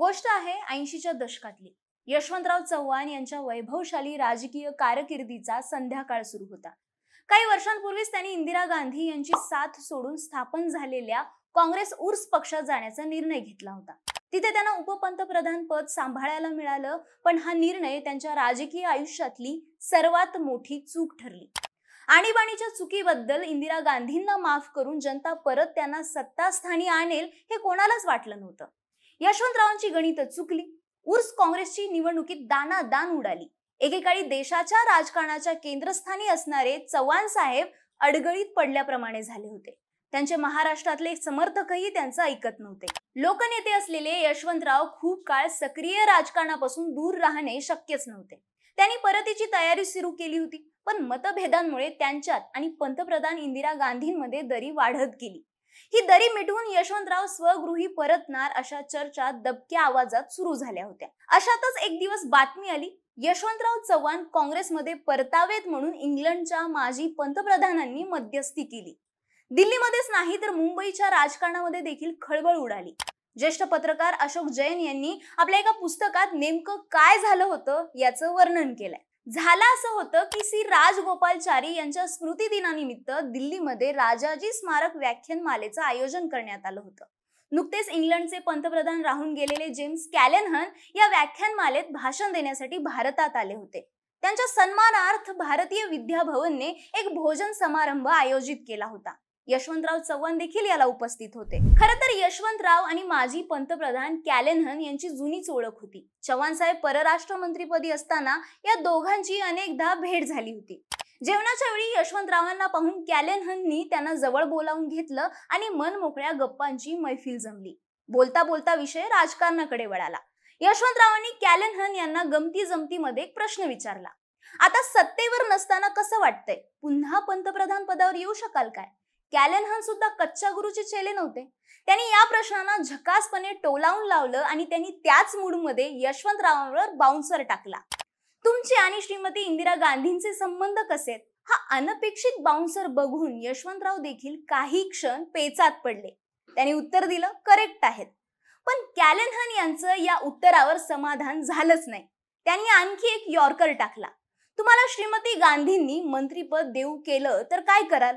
गोष्ट आहे ऐंशीच्या दशकातली यशवंतराव चव्हाण यांच्या वैभवशाली राजकीय कारकिर्दीचा संध्याकाळ सुरू होता काही वर्षांपूर्वीच त्यांनी इंदिरा गांधी यांची साथ सोडून स्थापन झालेल्या काँग्रेस उर्स पक्षात जाण्याचा निर्णय घेतला होता तिथे त्यांना उपपंतप्रधान पद सांभाळायला मिळालं पण हा निर्णय त्यांच्या राजकीय आयुष्यातली सर्वात मोठी चूक ठरली आणीबाणीच्या चुकीबद्दल इंदिरा गांधींना माफ करून जनता परत त्यांना सत्तास्थानी आणेल हे कोणालाच वाटलं नव्हतं यशवंतरावांची गणित चुकली उर्स काँग्रेसची निवडणुकीत दानादान उडाली एकेकाळी देशाच्या राजकारणाच्या केंद्रस्थानी असणारे चव्हाण साहेब अडगळीत पडल्याप्रमाणे झाले होते त्यांचे महाराष्ट्रातले समर्थकही त्यांचं ऐकत नव्हते लोकनेते असलेले यशवंतराव खूप काळ सक्रिय राजकारणापासून दूर राहणे शक्यच नव्हते त्यांनी परतीची तयारी सुरू केली होती पण मतभेदांमुळे त्यांच्यात आणि पंतप्रधान इंदिरा गांधींमध्ये दरी वाढत गेली ही दरी मिटवून यशवंतराव स्वगृही परतणार अशा चर्चा दबक्या आवाजात सुरू झाल्या होत्या अशातच एक दिवस बातमी आली यशवंतराव चव्हाण काँग्रेसमध्ये परतावेत म्हणून इंग्लंडच्या माजी पंतप्रधानांनी मध्यस्थी केली दिल्लीमध्येच नाही तर मुंबईच्या राजकारणामध्ये देखील खळबळ उडाली ज्येष्ठ पत्रकार अशोक जैन यांनी आपल्या एका पुस्तकात नेमकं काय झालं होतं याचं वर्णन केलंय झाला असं होतं की श्री राजगोपालचारी यांच्या स्मृती दिनानिमित्त दिल्लीमध्ये राजाजी स्मारक व्याख्यानमालेचं आयोजन करण्यात आलं होतं नुकतेच इंग्लंडचे पंतप्रधान राहून गेलेले जेम्स कॅलेनहन या व्याख्यानमालेत भाषण देण्यासाठी भारतात आले होते त्यांच्या सन्मानार्थ भारतीय विद्याभवनने एक भोजन समारंभ आयोजित केला होता यशवंतराव चव्हाण देखील याला उपस्थित होते खर तर यशवंतराव आणि माजी पंतप्रधान कॅलेनहन यांची जुनीच ओळख होती चव्हाण साहेब परराष्ट्र मंत्रीपदी असताना या दोघांची अनेकदा भेट झाली होती जेवणाच्या वेळी यशवंतरावांना पाहून हननी त्यांना जवळ बोलावून घेतलं आणि मन मोकळ्या गप्पांची मैफिल जमली बोलता बोलता विषय राजकारणाकडे वळाला यशवंतरावांनी कॅलेनहन यांना गमती जमतीमध्ये एक प्रश्न विचारला आता सत्तेवर नसताना कसं वाटतंय पुन्हा पंतप्रधान पदावर येऊ शकाल काय कॅलन सुद्धा कच्च्या गुरुचे चेले नव्हते त्यांनी या प्रश्नांना झकासपणे टोलावून लावलं आणि त्यांनी त्याच मूडमध्ये यशवंतरावांवर बाउन्सर टाकला तुमचे आणि श्रीमती इंदिरा गांधींचे संबंध कसे हा अनपेक्षित बाउन्सर बघून यशवंतराव देखील काही क्षण पेचात पडले त्यांनी उत्तर दिलं करेक्ट आहेत पण हन यांचं या उत्तरावर समाधान झालंच नाही त्यांनी आणखी एक यॉर्कर टाकला तुम्हाला श्रीमती गांधींनी मंत्रीपद देऊ केलं तर काय कराल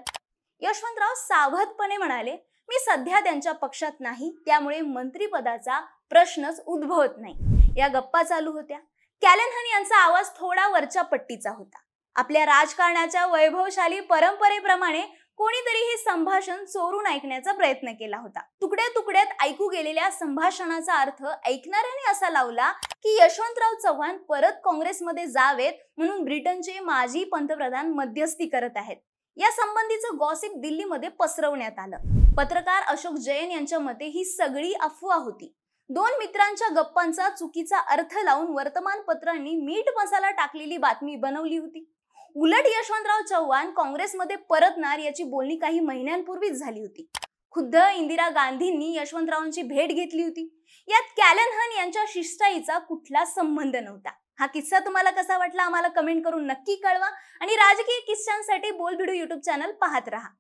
यशवंतराव सावधपणे म्हणाले मी सध्या त्यांच्या पक्षात नाही त्यामुळे मंत्रीपदाचा प्रश्नच उद्भवत नाही या गप्पा चालू होत्या कॅलेनहन यांचा आवाज थोडा वरच्या पट्टीचा होता आपल्या राजकारणाच्या वैभवशाली परंपरेप्रमाणे कोणीतरी हे संभाषण चोरून ऐकण्याचा प्रयत्न केला होता तुकड्या तुकड्यात ऐकू गेलेल्या संभाषणाचा अर्थ ऐकणाऱ्याने असा लावला की यशवंतराव चव्हाण परत काँग्रेसमध्ये जावेत म्हणून ब्रिटनचे माजी पंतप्रधान मध्यस्थी करत आहेत या संबंधीचं गॉसिप दिल्लीमध्ये पसरवण्यात आलं पत्रकार अशोक जैन यांच्या मते ही सगळी अफवा होती दोन मित्रांच्या गप्पांचा चुकीचा अर्थ लावून वर्तमानपत्रांनी मीठ मसाला टाकलेली बातमी बनवली होती उलट यशवंतराव चव्हाण काँग्रेसमध्ये परतणार याची बोलणी काही महिन्यांपूर्वीच झाली होती खुद्द इंदिरा गांधींनी यशवंतरावांची भेट घेतली होती यात कॅलनहन यांच्या शिष्टाईचा कुठला संबंध नव्हता हा किस्सा तुम्हाला कसा वाटला आम्हाला कमेंट करून नक्की कळवा आणि राजकीय किस्सांसाठी बोलभिडू युट्यूब चॅनल पाहत राहा